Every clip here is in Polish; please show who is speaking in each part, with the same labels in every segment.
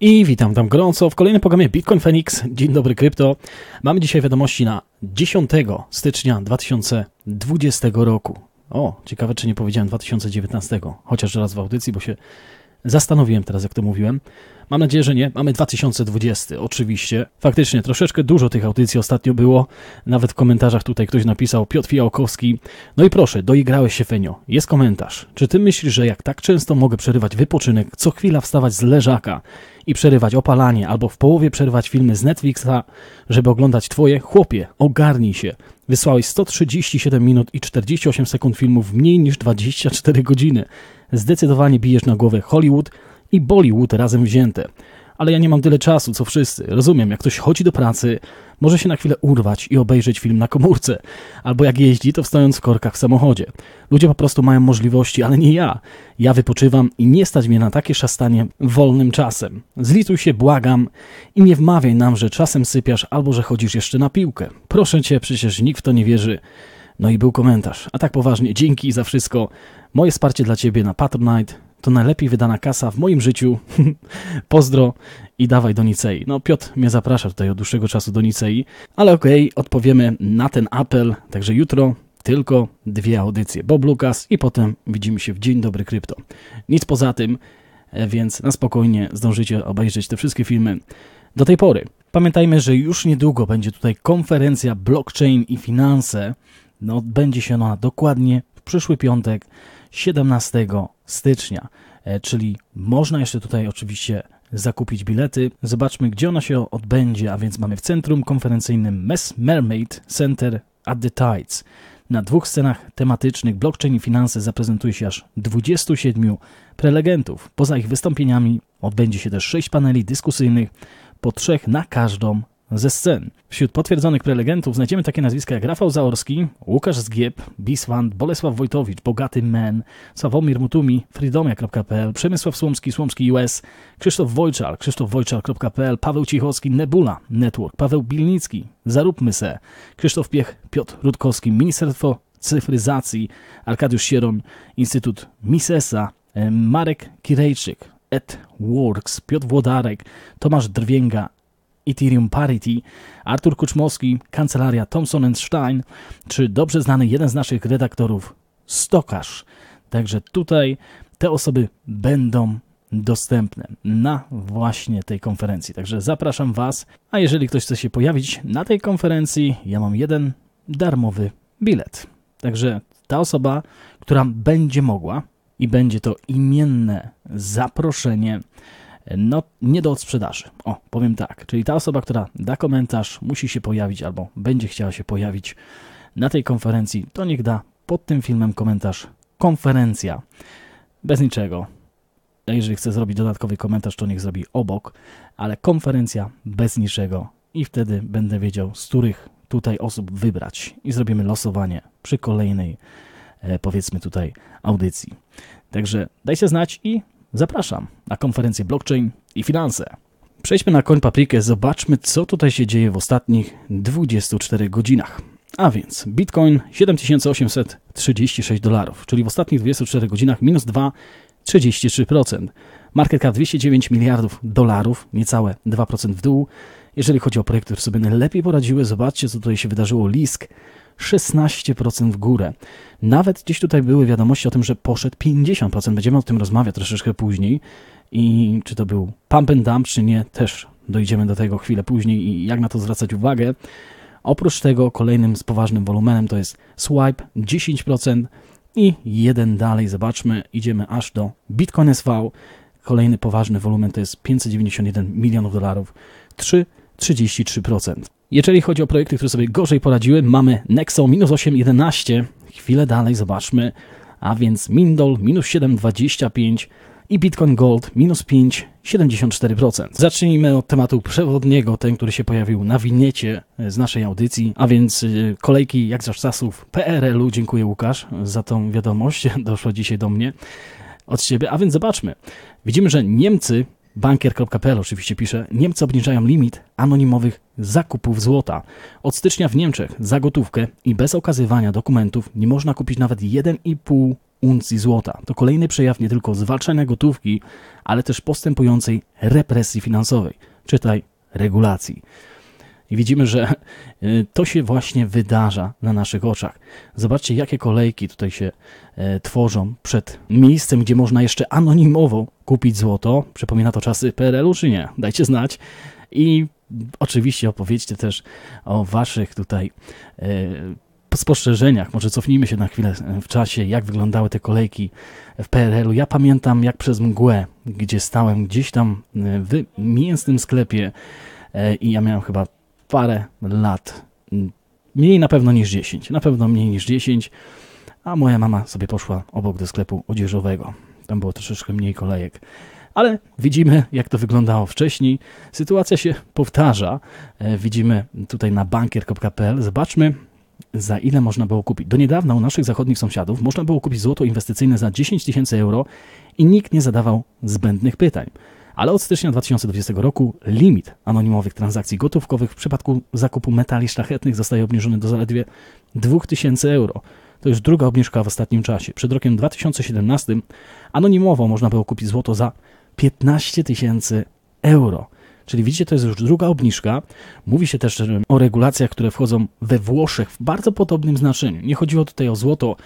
Speaker 1: I witam tam gorąco w kolejnym programie Bitcoin Phoenix. Dzień dobry, krypto. Mamy dzisiaj wiadomości na 10 stycznia 2020 roku. O, ciekawe, czy nie powiedziałem 2019, chociaż raz w audycji, bo się zastanowiłem teraz, jak to mówiłem. Mam nadzieję, że nie. Mamy 2020, oczywiście. Faktycznie, troszeczkę dużo tych audycji ostatnio było. Nawet w komentarzach tutaj ktoś napisał, Piotr Fijałkowski, no i proszę, doigrałeś się, Fenio. Jest komentarz. Czy ty myślisz, że jak tak często mogę przerywać wypoczynek, co chwila wstawać z leżaka i przerywać opalanie, albo w połowie przerwać filmy z Netflixa, żeby oglądać twoje? Chłopie, ogarnij się. Wysłałeś 137 minut i 48 sekund filmów mniej niż 24 godziny. Zdecydowanie bijesz na głowę Hollywood, i Bollywood razem wzięte. Ale ja nie mam tyle czasu, co wszyscy. Rozumiem, jak ktoś chodzi do pracy, może się na chwilę urwać i obejrzeć film na komórce. Albo jak jeździ, to wstając w korkach w samochodzie. Ludzie po prostu mają możliwości, ale nie ja. Ja wypoczywam i nie stać mnie na takie szastanie wolnym czasem. Zlituj się, błagam i nie wmawiaj nam, że czasem sypiasz albo że chodzisz jeszcze na piłkę. Proszę cię, przecież nikt w to nie wierzy. No i był komentarz. A tak poważnie, dzięki za wszystko. Moje wsparcie dla ciebie na Patronite to najlepiej wydana kasa w moim życiu. Pozdro i dawaj do Nicei. No Piotr mnie zaprasza tutaj od dłuższego czasu do Nicei, ale okej, okay, odpowiemy na ten apel, także jutro tylko dwie audycje. Bob Lukas i potem widzimy się w Dzień Dobry Krypto. Nic poza tym, e, więc na spokojnie zdążycie obejrzeć te wszystkie filmy do tej pory. Pamiętajmy, że już niedługo będzie tutaj konferencja blockchain i finanse. No, będzie się ona dokładnie w przyszły piątek, 17 stycznia, e, czyli można jeszcze tutaj oczywiście zakupić bilety. Zobaczmy, gdzie ona się odbędzie, a więc mamy w centrum konferencyjnym Mess Mermaid Center at the Tides. Na dwóch scenach tematycznych blockchain i finanse zaprezentuje się aż 27 prelegentów. Poza ich wystąpieniami odbędzie się też 6 paneli dyskusyjnych, po trzech na każdą ze scen. Wśród potwierdzonych prelegentów znajdziemy takie nazwiska jak Rafał Zaorski, Łukasz Zgieb, Biswand, Bolesław Wojtowicz, Bogaty Men, Sławomir Mutumi, Freedomia.pl, Przemysław Słomski, Słomski US, Krzysztof Wojczar, Krzysztof Wojczar.pl, Paweł Cichowski, Nebula Network, Paweł Bilnicki, Zaróbmy se, Krzysztof Piech, Piotr Rutkowski, Ministerstwo Cyfryzacji, Arkadiusz Sieron, Instytut Misesa, Marek Kirejczyk, Ed Works, Piotr Włodarek, Tomasz Drwięga, Ethereum Parity, Artur Kuczmowski, kancelaria Thomson Stein, czy dobrze znany jeden z naszych redaktorów, Stokarz. Także tutaj te osoby będą dostępne na właśnie tej konferencji. Także zapraszam Was, a jeżeli ktoś chce się pojawić na tej konferencji, ja mam jeden darmowy bilet. Także ta osoba, która będzie mogła i będzie to imienne zaproszenie, no nie do odsprzedaży. O, powiem tak. Czyli ta osoba, która da komentarz, musi się pojawić albo będzie chciała się pojawić na tej konferencji, to niech da pod tym filmem komentarz konferencja. Bez niczego. A jeżeli chce zrobić dodatkowy komentarz, to niech zrobi obok, ale konferencja bez niczego i wtedy będę wiedział, z których tutaj osób wybrać i zrobimy losowanie przy kolejnej, e, powiedzmy tutaj, audycji. Także dajcie znać i Zapraszam na konferencję blockchain i finanse. Przejdźmy na koń paprikę, zobaczmy co tutaj się dzieje w ostatnich 24 godzinach. A więc Bitcoin 7836 dolarów, czyli w ostatnich 24 godzinach minus 2,33%. Market cap 209 miliardów dolarów, niecałe 2% w dół. Jeżeli chodzi o projekty, które sobie najlepiej poradziły, zobaczcie co tutaj się wydarzyło. Lisk 16% w górę. Nawet gdzieś tutaj były wiadomości o tym, że poszedł 50%. Będziemy o tym rozmawiać troszeczkę później. I czy to był pump and dump, czy nie, też dojdziemy do tego chwilę później i jak na to zwracać uwagę. Oprócz tego kolejnym z poważnym wolumenem to jest Swipe 10% i jeden dalej zobaczmy, idziemy aż do Bitcoin SV. Kolejny poważny wolumen to jest 591 milionów dolarów, 3,33%. Jeżeli chodzi o projekty, które sobie gorzej poradziły, mamy Nexo minus 8.11. Chwilę dalej zobaczmy. A więc Mindol minus 7.25 i Bitcoin Gold minus 5,74%. Zacznijmy od tematu przewodniego, ten, który się pojawił na winiecie e, z naszej audycji, a więc e, kolejki jak za czasów PRL-u. Dziękuję Łukasz za tą wiadomość, doszło dzisiaj do mnie od siebie, a więc zobaczmy. Widzimy, że Niemcy Bankier.pl oczywiście pisze, Niemcy obniżają limit anonimowych zakupów złota. Od stycznia w Niemczech za gotówkę i bez okazywania dokumentów nie można kupić nawet 1,5 uncji złota. To kolejny przejaw nie tylko zwalczania gotówki, ale też postępującej represji finansowej. Czytaj regulacji. I widzimy, że e, to się właśnie wydarza na naszych oczach. Zobaczcie, jakie kolejki tutaj się e, tworzą przed miejscem, gdzie można jeszcze anonimowo kupić złoto. Przypomina to czasy PRL-u, czy nie? Dajcie znać. I oczywiście opowiedzcie też o waszych tutaj e, spostrzeżeniach. Może cofnijmy się na chwilę w czasie, jak wyglądały te kolejki w PRL-u. Ja pamiętam jak przez mgłę, gdzie stałem gdzieś tam w mięsnym sklepie i ja miałem chyba parę lat. Mniej na pewno niż 10, na pewno mniej niż 10, a moja mama sobie poszła obok do sklepu odzieżowego. Tam było troszeczkę mniej kolejek. Ale widzimy, jak to wyglądało wcześniej. Sytuacja się powtarza. E, widzimy tutaj na bankier.pl. Zobaczmy, za ile można było kupić. Do niedawna u naszych zachodnich sąsiadów można było kupić złoto inwestycyjne za 10 tysięcy euro i nikt nie zadawał zbędnych pytań ale od stycznia 2020 roku limit anonimowych transakcji gotówkowych w przypadku zakupu metali szlachetnych zostaje obniżony do zaledwie 2000 euro. To już druga obniżka w ostatnim czasie. Przed rokiem 2017 anonimowo można było kupić złoto za 15 tysięcy euro. Czyli widzicie, to jest już druga obniżka. Mówi się też o regulacjach, które wchodzą we Włoszech w bardzo podobnym znaczeniu. Nie chodziło tutaj o złoto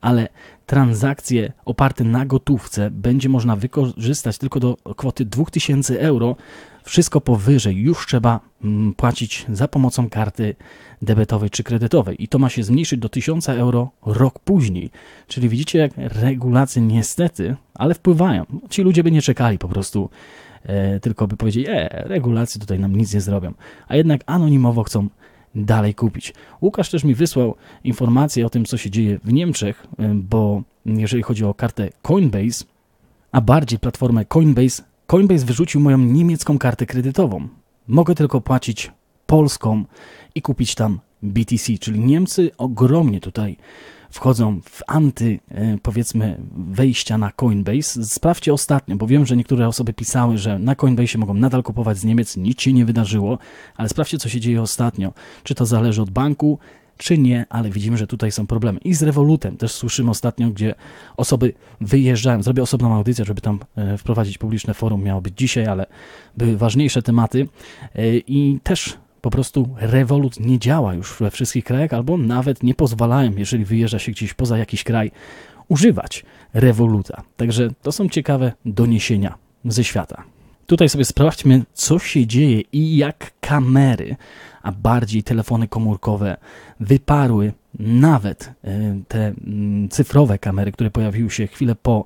Speaker 1: ale transakcje oparte na gotówce będzie można wykorzystać tylko do kwoty 2000 euro. Wszystko powyżej już trzeba mm, płacić za pomocą karty debetowej czy kredytowej i to ma się zmniejszyć do 1000 euro rok później. Czyli widzicie, jak regulacje niestety, ale wpływają. Ci ludzie by nie czekali po prostu e, tylko by powiedzieli, e, regulacje tutaj nam nic nie zrobią. A jednak anonimowo chcą dalej kupić. Łukasz też mi wysłał informację o tym, co się dzieje w Niemczech, bo jeżeli chodzi o kartę Coinbase, a bardziej platformę Coinbase, Coinbase wyrzucił moją niemiecką kartę kredytową. Mogę tylko płacić polską i kupić tam BTC, czyli Niemcy ogromnie tutaj wchodzą w anty, e, powiedzmy, wejścia na Coinbase. Sprawdźcie ostatnio, bo wiem, że niektóre osoby pisały, że na Coinbase mogą nadal kupować z Niemiec, nic się nie wydarzyło, ale sprawdźcie, co się dzieje ostatnio. Czy to zależy od banku, czy nie, ale widzimy, że tutaj są problemy. I z rewolutem. też słyszymy ostatnio, gdzie osoby wyjeżdżają. Zrobię osobną audycję, żeby tam e, wprowadzić publiczne forum. Miało być dzisiaj, ale były ważniejsze tematy. E, I też po prostu rewolut nie działa już we wszystkich krajach, albo nawet nie pozwalają, jeżeli wyjeżdża się gdzieś poza jakiś kraj, używać rewoluta. Także to są ciekawe doniesienia ze świata. Tutaj sobie sprawdźmy, co się dzieje i jak kamery, a bardziej telefony komórkowe, wyparły nawet y, te mm, cyfrowe kamery, które pojawiły się chwilę po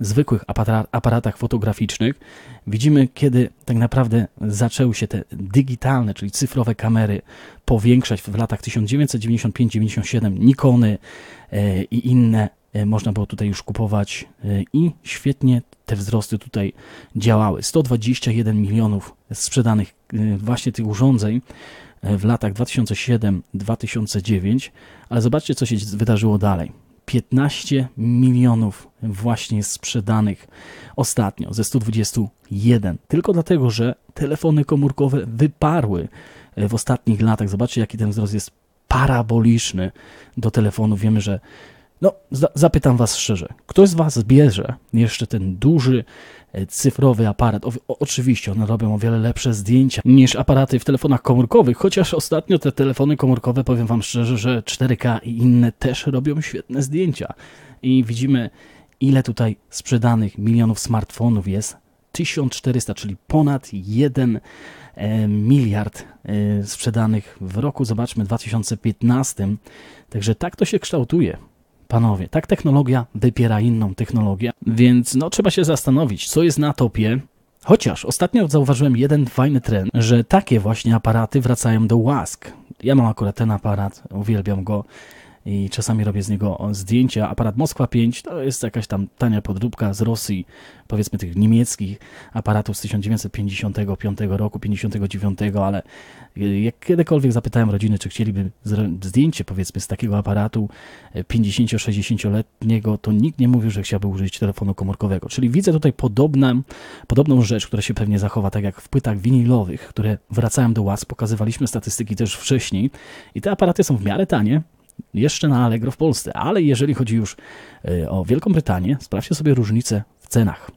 Speaker 1: zwykłych aparatach fotograficznych, widzimy, kiedy tak naprawdę zaczęły się te digitalne, czyli cyfrowe kamery powiększać w latach 1995-97 Nikony e, i inne e, można było tutaj już kupować e, i świetnie te wzrosty tutaj działały. 121 milionów sprzedanych właśnie tych urządzeń E, w latach 2007-2009, ale zobaczcie, co się wydarzyło dalej. 15 milionów właśnie sprzedanych ostatnio ze 121. Tylko dlatego, że telefony komórkowe wyparły e, w ostatnich latach. Zobaczcie, jaki ten wzrost jest paraboliczny do telefonu. Wiemy, że no, zapytam Was szczerze, kto z Was bierze jeszcze ten duży E, cyfrowy aparat. O, oczywiście one robią o wiele lepsze zdjęcia niż aparaty w telefonach komórkowych, chociaż ostatnio te telefony komórkowe, powiem Wam szczerze, że 4K i inne też robią świetne zdjęcia. I widzimy, ile tutaj sprzedanych milionów smartfonów jest 1400, czyli ponad 1 e, miliard e, sprzedanych w roku, zobaczmy, 2015. Także tak to się kształtuje. Panowie, tak technologia wypiera inną technologię, więc no trzeba się zastanowić, co jest na topie, Chociaż ostatnio zauważyłem jeden fajny trend, że takie właśnie aparaty wracają do łask. Ja mam akurat ten aparat, uwielbiam go i czasami robię z niego zdjęcia. Aparat Moskwa 5 to jest jakaś tam tania podróbka z Rosji, powiedzmy tych niemieckich aparatów z 1955 roku, 59, ale e, jak kiedykolwiek zapytałem rodziny, czy chcieliby zdjęcie powiedzmy z takiego aparatu 50-60-letniego, e, to nikt nie mówił, że chciałby użyć telefonu komórkowego. Czyli widzę tutaj podobną, podobną rzecz, która się pewnie zachowa, tak jak w płytach winylowych które wracałem do łas, pokazywaliśmy statystyki też wcześniej i te aparaty są w miarę tanie, jeszcze na Allegro w Polsce, ale jeżeli chodzi już e, o Wielką Brytanię, sprawdźcie sobie różnicę w cenach.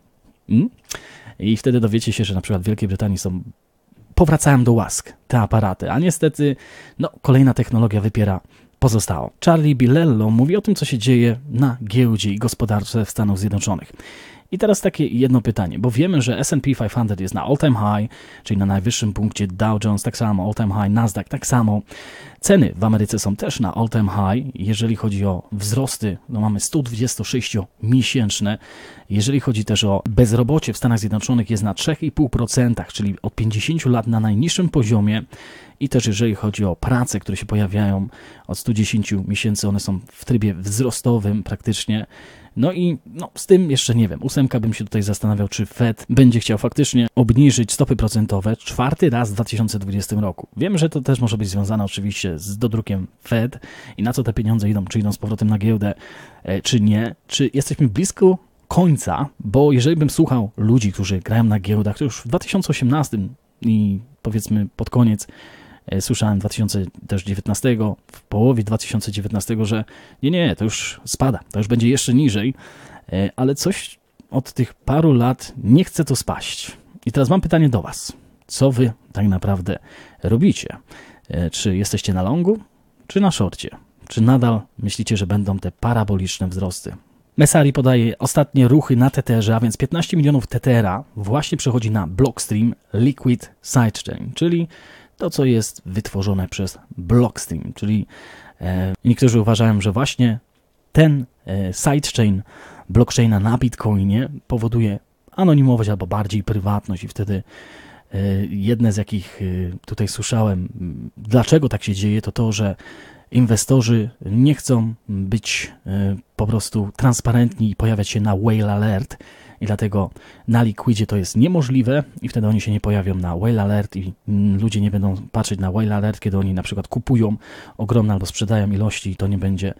Speaker 1: Hmm? I wtedy dowiecie się, że na przykład w Wielkiej Brytanii są powracają do łask te aparaty, a niestety no, kolejna technologia wypiera pozostało. Charlie Bilello mówi o tym, co się dzieje na giełdzie i gospodarce w Stanach Zjednoczonych. I teraz takie jedno pytanie, bo wiemy, że S&P 500 jest na all-time high, czyli na najwyższym punkcie Dow Jones tak samo, all-time high Nasdaq tak samo. Ceny w Ameryce są też na all time high, jeżeli chodzi o wzrosty, no mamy 126 miesięczne, jeżeli chodzi też o bezrobocie w Stanach Zjednoczonych jest na 3,5%, czyli od 50 lat na najniższym poziomie i też jeżeli chodzi o prace, które się pojawiają od 110 miesięcy, one są w trybie wzrostowym praktycznie. No i no, z tym jeszcze nie wiem. Ósemka bym się tutaj zastanawiał, czy Fed będzie chciał faktycznie obniżyć stopy procentowe czwarty raz w 2020 roku. Wiem, że to też może być związane oczywiście się z dodrukiem Fed i na co te pieniądze idą, czy idą z powrotem na giełdę, e, czy nie, czy jesteśmy blisko końca, bo jeżeli bym słuchał ludzi, którzy grają na giełdach, to już w 2018 i powiedzmy pod koniec e, słyszałem 2019, w połowie 2019, że nie, nie, to już spada, to już będzie jeszcze niżej, e, ale coś od tych paru lat nie chce to spaść. I teraz mam pytanie do Was. Co Wy tak naprawdę robicie? E, czy jesteście na longu, czy na szorcie? Czy nadal myślicie, że będą te paraboliczne wzrosty? Messari podaje ostatnie ruchy na Tetherze, a więc 15 milionów Tethera właśnie przechodzi na Blockstream Liquid Sidechain, czyli to, co jest wytworzone przez Blockstream, czyli e, niektórzy uważają, że właśnie ten e, sidechain blockchaina na Bitcoinie powoduje anonimowość albo bardziej prywatność i wtedy E, jedne z jakich e, tutaj słyszałem, dlaczego tak się dzieje, to to, że inwestorzy nie chcą być e, po prostu transparentni i pojawiać się na whale alert i dlatego na Liquidzie to jest niemożliwe i wtedy oni się nie pojawią na whale alert i mm, ludzie nie będą patrzeć na whale alert, kiedy oni na przykład kupują ogromne albo sprzedają ilości i to nie będzie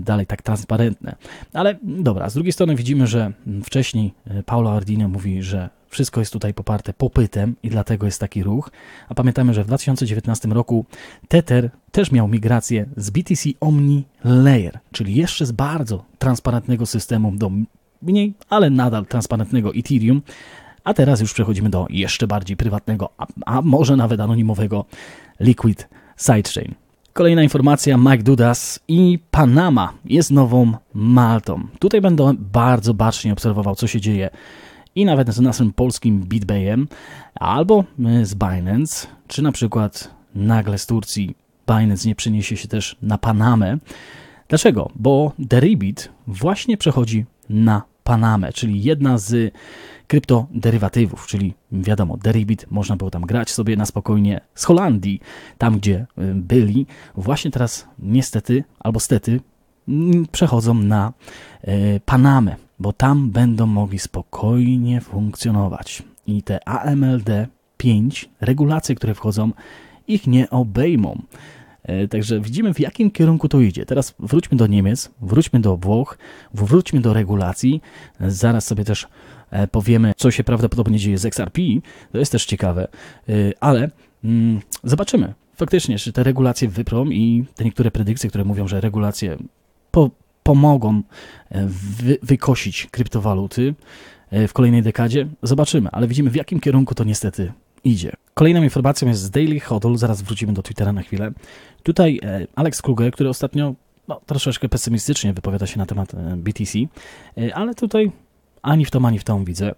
Speaker 1: dalej tak transparentne. Ale dobra, z drugiej strony widzimy, że wcześniej Paolo Ardino mówi, że wszystko jest tutaj poparte popytem i dlatego jest taki ruch. A pamiętamy, że w 2019 roku Tether też miał migrację z BTC Omni Layer, czyli jeszcze z bardzo transparentnego systemu do mniej, ale nadal transparentnego Ethereum. A teraz już przechodzimy do jeszcze bardziej prywatnego, a, a może nawet anonimowego Liquid Sidechain. Kolejna informacja, Mike Dudas i Panama jest nową Maltą. Tutaj będę bardzo bacznie obserwował, co się dzieje i nawet z naszym polskim BitBayem, albo e, z Binance, czy na przykład nagle z Turcji Binance nie przeniesie się też na Panamę. Dlaczego? Bo Deribit właśnie przechodzi na Panamę, czyli jedna z kryptoderywatywów, czyli wiadomo, Deribit można było tam grać sobie na spokojnie z Holandii, tam gdzie e, byli. Właśnie teraz niestety albo stety mm, przechodzą na e, Panamę bo tam będą mogli spokojnie funkcjonować. I te AMLD 5, regulacje, które wchodzą, ich nie obejmą. E, także widzimy, w jakim kierunku to idzie. Teraz wróćmy do Niemiec, wróćmy do Włoch, wróćmy do regulacji. E, zaraz sobie też e, powiemy, co się prawdopodobnie dzieje z XRP. To jest też ciekawe, ale mm, zobaczymy faktycznie, czy te regulacje wyprą i te niektóre predykcje, które mówią, że regulacje po, pomogą e, wy wykosić kryptowaluty e, w kolejnej dekadzie. Zobaczymy, ale widzimy w jakim kierunku to niestety idzie. Kolejną informacją jest z Daily Hodl, zaraz wrócimy do Twittera na chwilę. Tutaj e, Alex Kruger, który ostatnio no, troszeczkę pesymistycznie wypowiada się na temat BTC, ale tutaj ani w to, ani w nie widzę.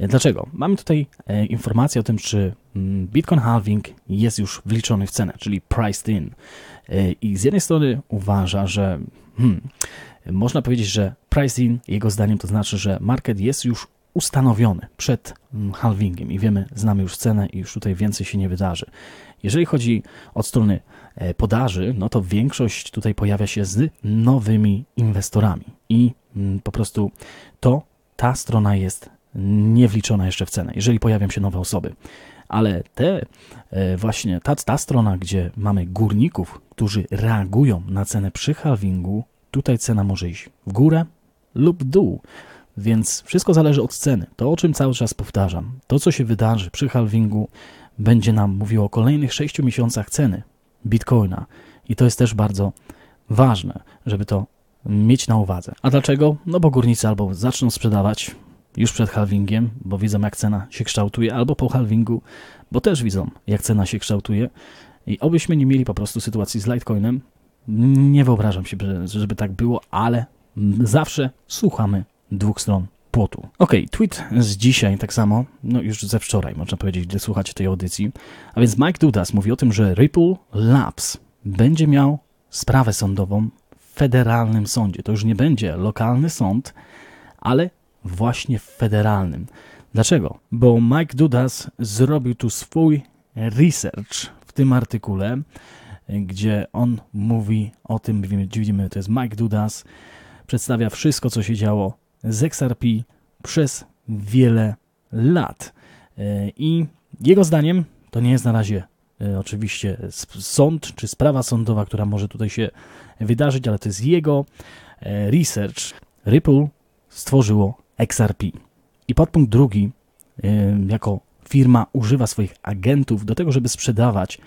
Speaker 1: Dlaczego? Mamy tutaj informację o tym, czy mm, Bitcoin halving jest już wliczony w cenę, czyli priced in. I z jednej strony uważa, że Hmm. Można powiedzieć, że pricing, jego zdaniem, to znaczy, że market jest już ustanowiony przed mm, halvingiem i wiemy, znamy już cenę i już tutaj więcej się nie wydarzy. Jeżeli chodzi od strony e, podaży, no to większość tutaj pojawia się z nowymi inwestorami i mm, po prostu to ta strona jest niewliczona jeszcze w cenę, jeżeli pojawią się nowe osoby. Ale te e, właśnie ta, ta strona, gdzie mamy górników, którzy reagują na cenę przy halvingu, tutaj cena może iść w górę lub w dół. Więc wszystko zależy od ceny. To, o czym cały czas powtarzam, to, co się wydarzy przy halvingu, będzie nam mówiło o kolejnych 6 miesiącach ceny bitcoina. I to jest też bardzo ważne, żeby to mieć na uwadze. A dlaczego? No bo górnicy albo zaczną sprzedawać już przed halvingiem, bo widzą jak cena się kształtuje, albo po halvingu, bo też widzą jak cena się kształtuje. I obyśmy nie mieli po prostu sytuacji z Litecoinem, nie wyobrażam się, żeby tak było, ale zawsze słuchamy dwóch stron płotu. Okej, okay, tweet z dzisiaj tak samo, no już ze wczoraj można powiedzieć, gdy słuchacie tej audycji. A więc Mike Dudas mówi o tym, że Ripple Labs będzie miał sprawę sądową w federalnym sądzie. To już nie będzie lokalny sąd, ale właśnie w federalnym. Dlaczego? Bo Mike Dudas zrobił tu swój research w tym artykule gdzie on mówi o tym, widzimy, to jest Mike Dudas, przedstawia wszystko, co się działo z XRP przez wiele lat. E, I jego zdaniem to nie jest na razie e, oczywiście sąd czy sprawa sądowa, która może tutaj się wydarzyć, ale to jest jego e, research. Ripple stworzyło XRP. I podpunkt drugi, jako firma używa swoich agentów do tego, żeby sprzedawać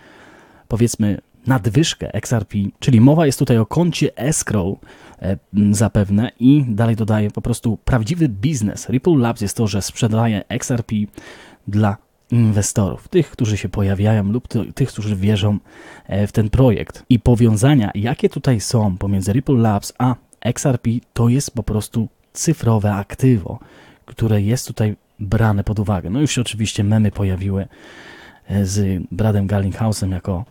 Speaker 1: powiedzmy nadwyżkę XRP, czyli mowa jest tutaj o koncie escrow e, zapewne i dalej dodaję po prostu prawdziwy biznes. Ripple Labs jest to, że sprzedaje XRP dla inwestorów, tych, którzy się pojawiają lub tych, którzy wierzą e, w ten projekt. I powiązania, jakie tutaj są pomiędzy Ripple Labs a XRP, to jest po prostu cyfrowe aktywo, które jest tutaj brane pod uwagę. No już się oczywiście memy pojawiły e, z Bradem Gallinghausem jako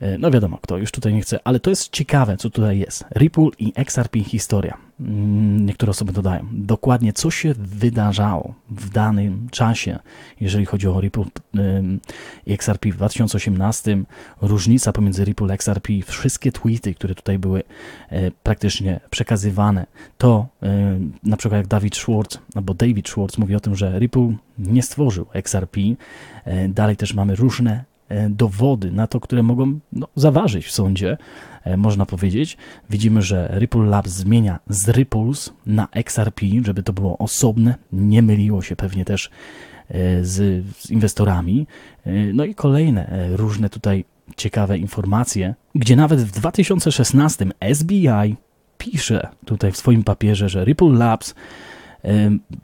Speaker 1: E, no wiadomo, kto już tutaj nie chce, ale to jest ciekawe, co tutaj jest. Ripple i XRP historia. Mm, niektóre osoby dodają. Dokładnie, co się wydarzało w danym czasie, jeżeli chodzi o Ripple i XRP w 2018. Różnica pomiędzy Ripple i XRP, wszystkie tweety, które tutaj były e, praktycznie przekazywane, to e, na przykład jak David Schwartz, albo David Schwartz mówi o tym, że Ripple nie stworzył XRP. Dalej też mamy różne E, dowody na to, które mogą no, zaważyć w sądzie, e, można powiedzieć. Widzimy, że Ripple Labs zmienia z Ripples na XRP, żeby to było osobne, nie myliło się pewnie też e, z, z inwestorami. No i kolejne różne tutaj ciekawe informacje, gdzie nawet w 2016 SBI pisze tutaj w swoim papierze, że Ripple Labs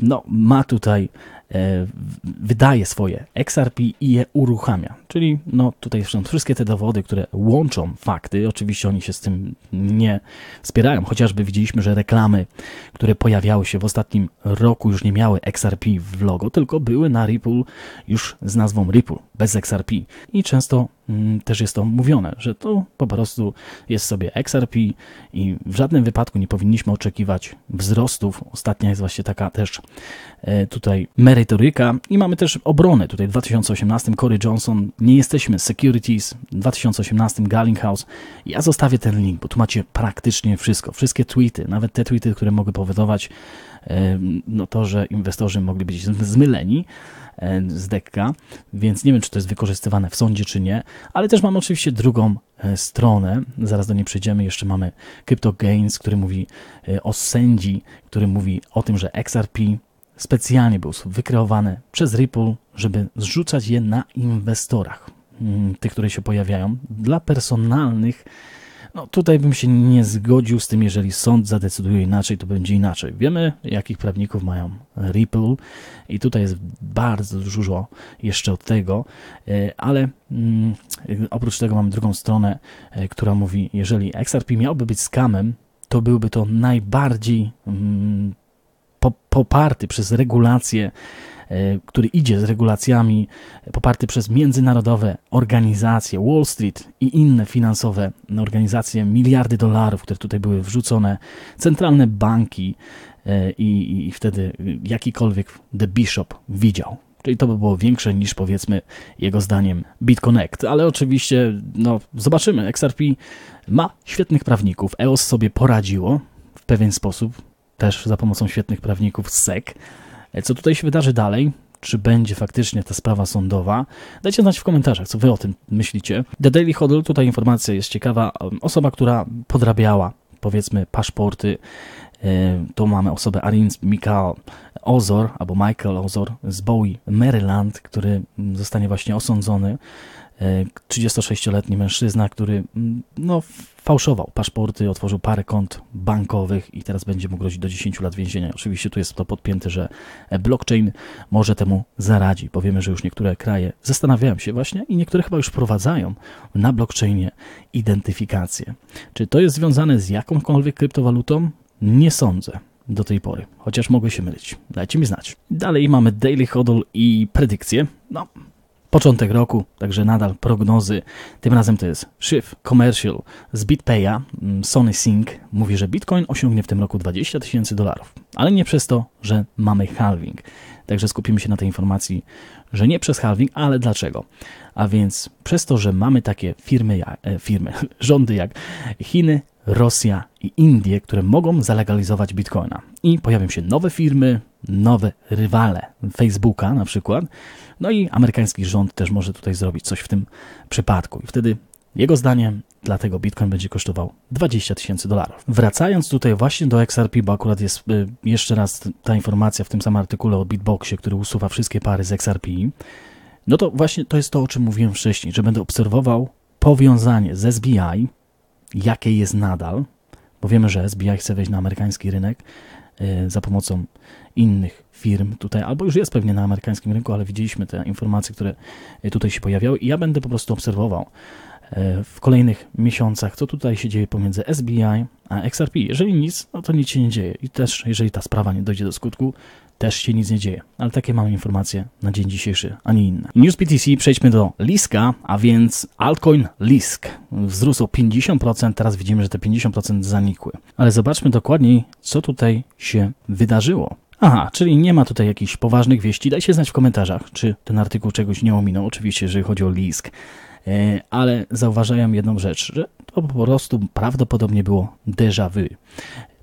Speaker 1: no, ma tutaj E, wydaje swoje XRP i je uruchamia. Czyli no, tutaj są wszystkie te dowody, które łączą fakty. Oczywiście oni się z tym nie wspierają. Chociażby widzieliśmy, że reklamy, które pojawiały się w ostatnim roku, już nie miały XRP w logo, tylko były na Ripple już z nazwą Ripple, bez XRP. I często mm, też jest to mówione, że to po prostu jest sobie XRP i w żadnym wypadku nie powinniśmy oczekiwać wzrostów. Ostatnia jest właśnie taka też e, tutaj metoda retoryka i mamy też obronę. Tutaj w 2018 Corey Johnson, nie jesteśmy Securities, w 2018 Gallinghouse. Ja zostawię ten link, bo tu macie praktycznie wszystko. Wszystkie tweety, nawet te tweety, które mogły powodować no to, że inwestorzy mogli być zmyleni z dekka, więc nie wiem, czy to jest wykorzystywane w sądzie, czy nie, ale też mamy oczywiście drugą e, stronę, zaraz do niej przejdziemy, jeszcze mamy Crypto Gains, który mówi e, o sędzi, który mówi o tym, że XRP specjalnie był wykreowany przez Ripple, żeby zrzucać je na inwestorach, mm, tych, które się pojawiają, dla personalnych. No tutaj bym się nie zgodził z tym, jeżeli sąd zadecyduje inaczej, to będzie inaczej. Wiemy, jakich prawników mają Ripple i tutaj jest bardzo dużo jeszcze od tego, e, ale mm, oprócz tego mamy drugą stronę, e, która mówi, jeżeli XRP miałby być skamem, to byłby to najbardziej mm, poparty przez regulacje, e, który idzie z regulacjami, poparty przez międzynarodowe organizacje, Wall Street i inne finansowe organizacje, miliardy dolarów, które tutaj były wrzucone, centralne banki e, i, i wtedy jakikolwiek The Bishop widział. Czyli to by było większe niż powiedzmy jego zdaniem BitConnect. Ale oczywiście, no zobaczymy. XRP ma świetnych prawników. EOS sobie poradziło w pewien sposób też za pomocą świetnych prawników z SEC. E, co tutaj się wydarzy dalej? Czy będzie faktycznie ta sprawa sądowa? Dajcie znać w komentarzach, co wy o tym myślicie. The Daily Hodl, tutaj informacja jest ciekawa. Osoba, która podrabiała, powiedzmy, paszporty, e, tu mamy osobę Arins Michael Ozor, albo Michael Ozor z Bowie, Maryland, który mm, zostanie właśnie osądzony. 36-letni e, mężczyzna, który mm, no, fałszował paszporty, otworzył parę kont bankowych i teraz będzie mu grozić do 10 lat więzienia. Oczywiście tu jest to podpięte, że blockchain może temu zaradzi, bo wiemy, że już niektóre kraje zastanawiają się właśnie i niektóre chyba już wprowadzają na blockchainie identyfikację. Czy to jest związane z jakąkolwiek kryptowalutą? Nie sądzę do tej pory, chociaż mogę się mylić. Dajcie mi znać. Dalej mamy Daily Hodl i predykcje. No, początek roku, także nadal prognozy. Tym razem to jest Shift Commercial z BitPaya. Mm, Sony Sync mówi, że Bitcoin osiągnie w tym roku 20 tysięcy dolarów, ale nie przez to, że mamy halving. Także skupimy się na tej informacji, że nie przez halving, ale dlaczego? A więc przez to, że mamy takie firmy, jak, e, firmy rządy jak Chiny, Rosja i Indie, które mogą zalegalizować bitcoina. I pojawią się nowe firmy, nowe rywale Facebooka na przykład, no i amerykański rząd też może tutaj zrobić coś w tym przypadku. I wtedy jego zdaniem dlatego Bitcoin będzie kosztował 20 tysięcy dolarów. Wracając tutaj właśnie do XRP, bo akurat jest y, jeszcze raz ta informacja w tym samym artykule o Bitboxie, który usuwa wszystkie pary z XRP, no to właśnie to jest to, o czym mówiłem wcześniej, że będę obserwował powiązanie z SBI, jakie jest nadal, bo wiemy, że SBI chce wejść na amerykański rynek y, za pomocą innych firm tutaj, albo już jest pewnie na amerykańskim rynku, ale widzieliśmy te informacje, które e, tutaj się pojawiały i ja będę po prostu obserwował e, w kolejnych miesiącach, co tutaj się dzieje pomiędzy SBI a XRP. Jeżeli nic, no to nic się nie dzieje i też jeżeli ta sprawa nie dojdzie do skutku, też się nic nie dzieje, ale takie mamy informacje na dzień dzisiejszy, a nie inne. News PTC, przejdźmy do Liska, a więc altcoin Lisk wzrósł o 50%, teraz widzimy, że te 50% zanikły. Ale zobaczmy dokładniej, co tutaj się wydarzyło. Aha, czyli nie ma tutaj jakichś poważnych wieści. Dajcie znać w komentarzach, czy ten artykuł czegoś nie ominął, oczywiście, jeżeli chodzi o Lisk. E, ale zauważam jedną rzecz, że to po prostu prawdopodobnie było déjà vu.